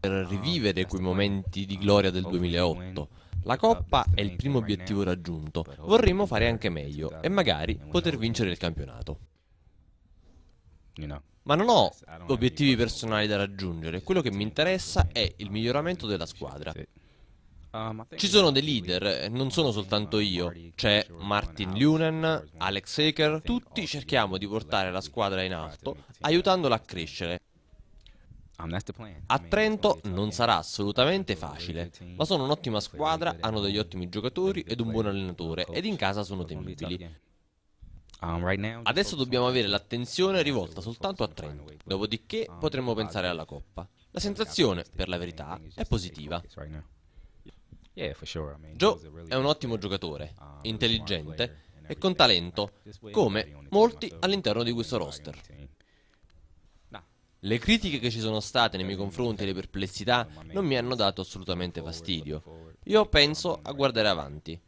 per rivivere quei momenti di gloria del 2008. La Coppa è il primo obiettivo raggiunto, vorremmo fare anche meglio e magari poter vincere il campionato. Ma non ho obiettivi personali da raggiungere, quello che mi interessa è il miglioramento della squadra. Ah, ci sono dei leader, eh, non sono soltanto io. C'è Martin Lunen, Alex Aker, tutti cerchiamo di portare la squadra in alto, aiutandola a crescere. A Trento non sarà assolutamente facile, ma sono un'ottima squadra, hanno degli ottimi giocatori ed un buon allenatore ed in casa sono temibili. Um, Adesso dobbiamo avere l'attenzione rivolta soltanto a Trento, dopodiché um, potremo pensare alla Coppa. La sensazione, per la verità, è positiva. Joe è un ottimo giocatore, um, intelligente e con talento, come molti all'interno di questo roster. Le critiche che ci sono state nei miei confronti e le perplessità non mi hanno dato assolutamente fastidio. Io penso a guardare avanti.